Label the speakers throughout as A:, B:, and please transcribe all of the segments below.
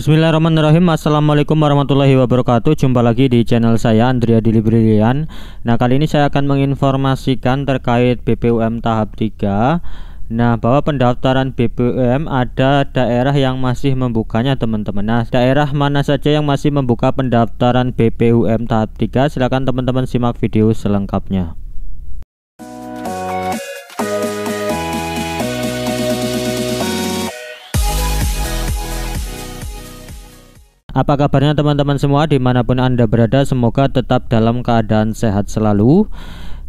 A: Bismillahirrahmanirrahim Assalamualaikum warahmatullahi wabarakatuh Jumpa lagi di channel saya Andrea Dili Brilian Nah kali ini saya akan menginformasikan terkait BPUM tahap 3 Nah bahwa pendaftaran BPUM ada daerah yang masih membukanya teman-teman Nah daerah mana saja yang masih membuka pendaftaran BPUM tahap 3 Silahkan teman-teman simak video selengkapnya Apa kabarnya teman-teman semua dimanapun Anda berada semoga tetap dalam keadaan sehat selalu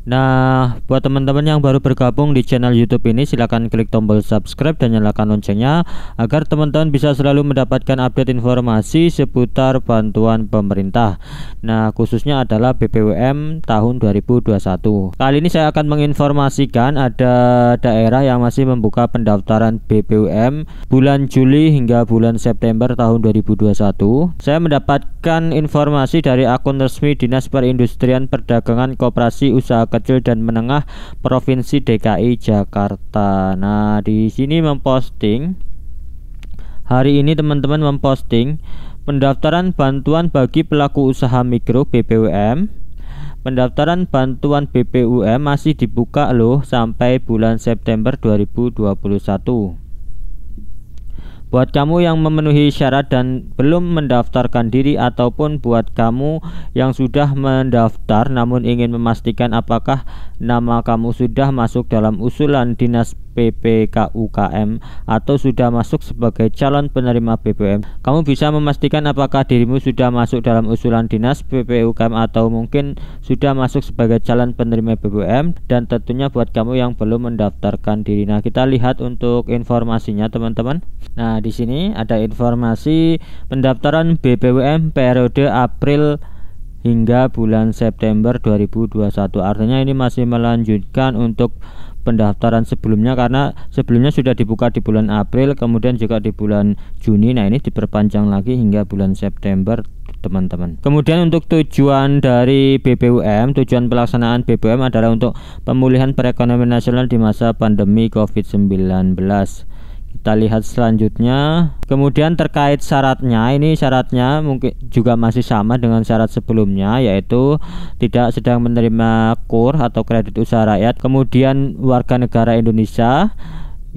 A: Nah, buat teman-teman yang baru bergabung di channel YouTube ini, silahkan klik tombol subscribe dan nyalakan loncengnya agar teman-teman bisa selalu mendapatkan update informasi seputar bantuan pemerintah. Nah, khususnya adalah BPWM tahun 2021. Kali ini saya akan menginformasikan ada daerah yang masih membuka pendaftaran BPWM bulan Juli hingga bulan September tahun 2021. Saya mendapatkan informasi dari akun resmi Dinas Perindustrian Perdagangan Koperasi Usaha Kecil dan Menengah Provinsi DKI Jakarta. Nah, di sini memposting hari ini teman-teman memposting pendaftaran bantuan bagi pelaku usaha mikro BPUM. Pendaftaran bantuan BPUM masih dibuka loh sampai bulan September 2021. Buat kamu yang memenuhi syarat dan belum mendaftarkan diri ataupun buat kamu yang sudah mendaftar namun ingin memastikan apakah nama kamu sudah masuk dalam usulan dinas PPKUKM atau sudah masuk sebagai calon penerima BBM. Kamu bisa memastikan apakah dirimu sudah masuk dalam usulan dinas PPUKM atau mungkin sudah masuk sebagai calon penerima BBM dan tentunya buat kamu yang belum mendaftarkan diri. Nah, kita lihat untuk informasinya teman-teman. Nah, di sini ada informasi pendaftaran BBM periode April hingga bulan September 2021. Artinya ini masih melanjutkan untuk pendaftaran sebelumnya karena sebelumnya sudah dibuka di bulan April kemudian juga di bulan Juni nah ini diperpanjang lagi hingga bulan September teman-teman. Kemudian untuk tujuan dari BPUM, tujuan pelaksanaan BPUM adalah untuk pemulihan perekonomian nasional di masa pandemi COVID-19 kita lihat selanjutnya kemudian terkait syaratnya ini syaratnya mungkin juga masih sama dengan syarat sebelumnya yaitu tidak sedang menerima kur atau kredit usaha rakyat kemudian warga negara Indonesia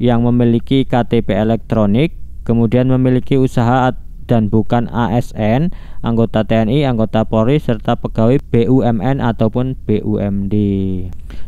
A: yang memiliki KTP elektronik kemudian memiliki usaha dan bukan ASN, anggota TNI, anggota Polri serta pegawai BUMN ataupun BUMD.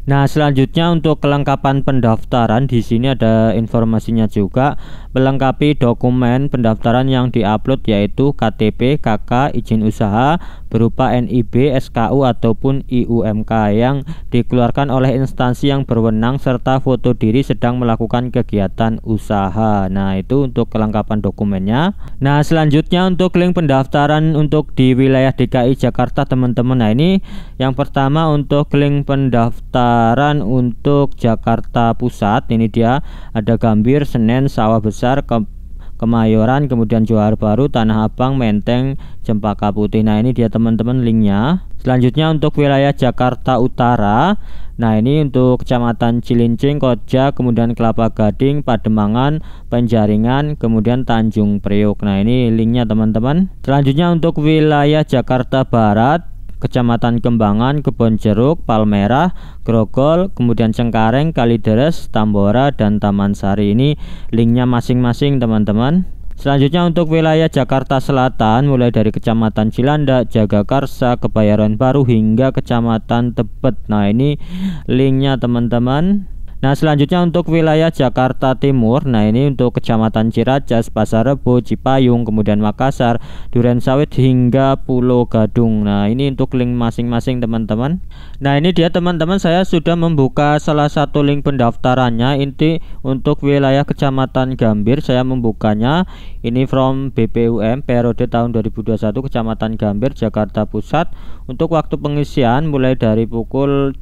A: Nah, selanjutnya untuk kelengkapan pendaftaran di sini ada informasinya juga melengkapi dokumen pendaftaran yang diupload yaitu KTP, KK, izin usaha berupa NIB, SKU ataupun IUMK yang dikeluarkan oleh instansi yang berwenang serta foto diri sedang melakukan kegiatan usaha. Nah, itu untuk kelengkapan dokumennya. Nah, selanjutnya Selanjutnya untuk link pendaftaran untuk di wilayah DKI Jakarta teman-teman Nah ini yang pertama untuk link pendaftaran untuk Jakarta Pusat Ini dia ada Gambir, Senen, Sawah Besar, Ke Kemayoran, kemudian Johar Baru, Tanah Abang, Menteng, Cempaka Putih Nah ini dia teman-teman linknya Selanjutnya untuk wilayah Jakarta Utara. Nah, ini untuk Kecamatan Cilincing, Koja, kemudian Kelapa Gading, Pademangan, Penjaringan, kemudian Tanjung Priok. Nah, ini linknya teman-teman. Selanjutnya untuk wilayah Jakarta Barat, Kecamatan Kembangan, Kebon Jeruk, Palmerah, Grogol, kemudian Cengkareng, Kalideres, Tambora, dan Taman Sari ini linknya masing-masing teman-teman. Selanjutnya untuk wilayah Jakarta Selatan mulai dari Kecamatan Cilandak, Jagakarsa, Kebayoran Baru hingga Kecamatan Tebet. Nah, ini linknya teman-teman. Nah selanjutnya untuk wilayah Jakarta Timur Nah ini untuk kecamatan Ciracas, Pasar Rebo, Cipayung, kemudian Makassar, Duren Sawit hingga Pulau Gadung Nah ini untuk link masing-masing teman-teman Nah ini dia teman-teman saya sudah membuka salah satu link pendaftarannya Inti untuk wilayah kecamatan Gambir saya membukanya Ini from BPUM periode tahun 2021 kecamatan Gambir Jakarta Pusat Untuk waktu pengisian mulai dari pukul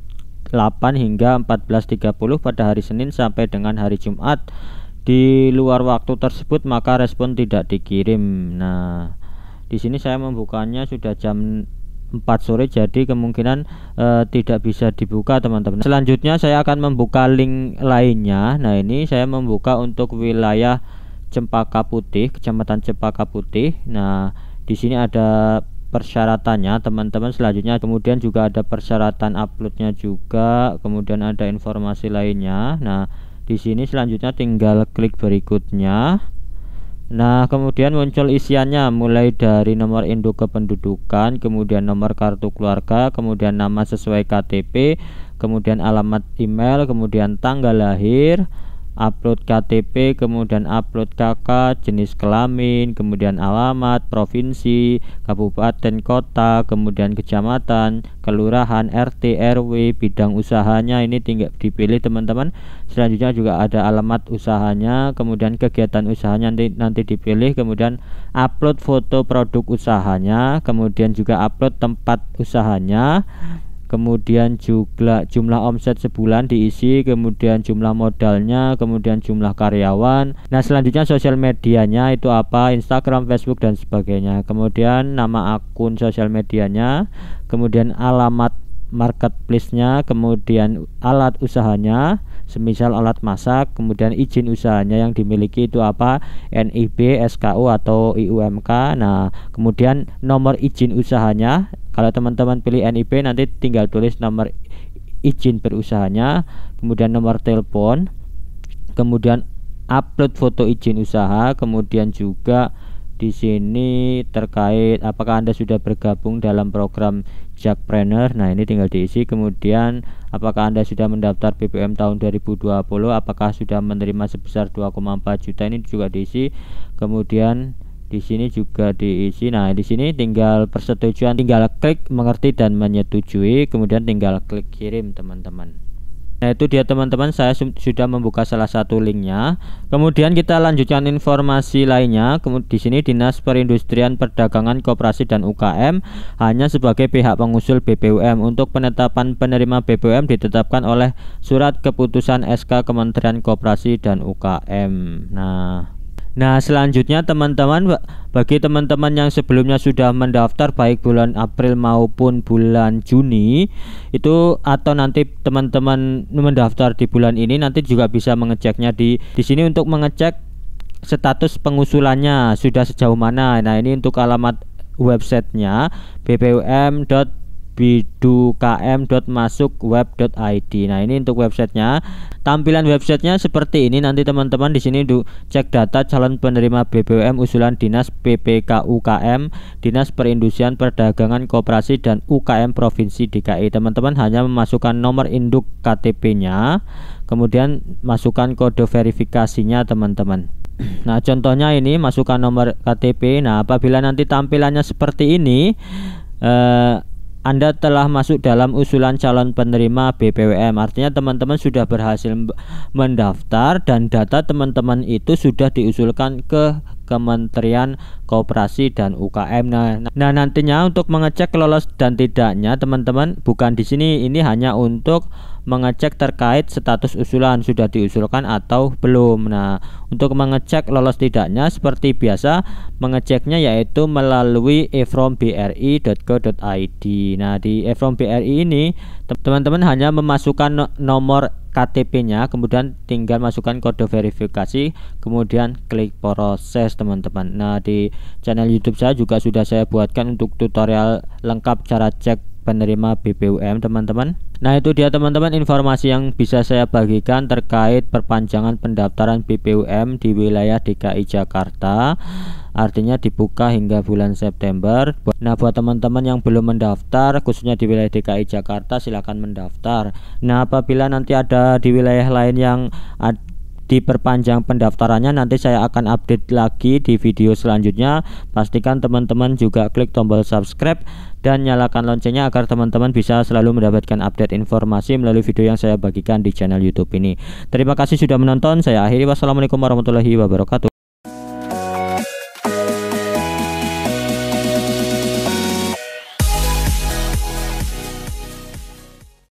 A: 8 hingga 14.30 pada hari Senin sampai dengan hari Jumat di luar waktu tersebut maka respon tidak dikirim. Nah, di sini saya membukanya sudah jam 4 sore jadi kemungkinan e, tidak bisa dibuka teman-teman. Selanjutnya saya akan membuka link lainnya. Nah, ini saya membuka untuk wilayah Cempaka Putih, Kecamatan Cempaka Putih. Nah, di sini ada persyaratannya teman-teman selanjutnya kemudian juga ada persyaratan uploadnya juga kemudian ada informasi lainnya nah di sini selanjutnya tinggal klik berikutnya Nah, kemudian muncul isiannya mulai dari nomor induk kependudukan, kemudian nomor kartu keluarga, kemudian nama sesuai KTP, kemudian alamat email, kemudian tanggal lahir, upload KTP, kemudian upload KK, jenis kelamin, kemudian alamat, provinsi, kabupaten, kota, kemudian kecamatan, kelurahan, RT, RW, bidang usahanya ini tinggal dipilih teman-teman. Selanjutnya juga ada alamat usahanya, kemudian kegiatan usahanya nanti, nanti dipilih, kemudian upload foto produk usahanya, kemudian juga upload tempat usahanya kemudian juga jumlah omset sebulan diisi kemudian jumlah modalnya kemudian jumlah karyawan nah selanjutnya sosial medianya itu apa Instagram Facebook dan sebagainya kemudian nama akun sosial medianya kemudian alamat marketplace-nya, kemudian alat usahanya, semisal alat masak, kemudian izin usahanya yang dimiliki itu apa? NIB, SKU atau IUMK. Nah, kemudian nomor izin usahanya kalau teman-teman pilih NIP nanti tinggal tulis nomor izin berusahanya, kemudian nomor telepon, kemudian upload foto izin usaha, kemudian juga di sini terkait apakah Anda sudah bergabung dalam program Jackpreneur. Nah, ini tinggal diisi. Kemudian apakah Anda sudah mendaftar BBM tahun 2020? Apakah sudah menerima sebesar 2,4 juta? Ini juga diisi. Kemudian di sini juga diisi nah di sini tinggal persetujuan tinggal klik mengerti dan menyetujui kemudian tinggal klik kirim teman-teman Nah itu dia teman-teman saya sudah membuka salah satu linknya kemudian kita lanjutkan informasi lainnya kemudian di sini Dinas Perindustrian Perdagangan kooperasi dan UKM hanya sebagai pihak pengusul BPUM untuk penetapan penerima BPUM ditetapkan oleh surat keputusan SK Kementerian kooperasi dan UKM nah Nah, selanjutnya teman-teman bagi teman-teman yang sebelumnya sudah mendaftar baik bulan April maupun bulan Juni itu atau nanti teman-teman mendaftar di bulan ini nanti juga bisa mengeceknya di di sini untuk mengecek status pengusulannya sudah sejauh mana. Nah, ini untuk alamat websitenya bpum.com bidukm.masuk.web.id. Nah, ini untuk websitenya. Tampilan websitenya seperti ini. Nanti teman-teman di sini du- cek data calon penerima BBM usulan Dinas PPK UKM, Dinas Perindustrian Perdagangan Koperasi dan UKM Provinsi DKI. Teman-teman hanya memasukkan nomor induk KTP-nya, kemudian masukkan kode verifikasinya, teman-teman. Nah, contohnya ini masukkan nomor KTP. Nah, apabila nanti tampilannya seperti ini, eh, anda telah masuk dalam usulan calon penerima BPWM. Artinya teman-teman sudah berhasil mendaftar dan data teman-teman itu sudah diusulkan ke Kementerian Kooperasi dan UKM. Nah, nah nantinya untuk mengecek lolos dan tidaknya teman-teman bukan di sini ini hanya untuk mengecek terkait status usulan sudah diusulkan atau belum. Nah, untuk mengecek lolos tidaknya seperti biasa mengeceknya yaitu melalui efrombri.co.id. Nah, di efrombri ini teman-teman hanya memasukkan nomor KTP-nya, kemudian tinggal masukkan kode verifikasi, kemudian klik proses teman-teman. Nah, di channel YouTube saya juga sudah saya buatkan untuk tutorial lengkap cara cek penerima BPUM teman-teman Nah itu dia teman-teman informasi yang bisa saya bagikan terkait perpanjangan pendaftaran BPUM di wilayah DKI Jakarta Artinya dibuka hingga bulan September Nah buat teman-teman yang belum mendaftar khususnya di wilayah DKI Jakarta silahkan mendaftar Nah apabila nanti ada di wilayah lain yang ada diperpanjang pendaftarannya nanti saya akan update lagi di video selanjutnya pastikan teman-teman juga klik tombol subscribe dan nyalakan loncengnya agar teman-teman bisa selalu mendapatkan update informasi melalui video yang saya bagikan di channel youtube ini terima kasih sudah menonton saya akhiri wassalamualaikum warahmatullahi wabarakatuh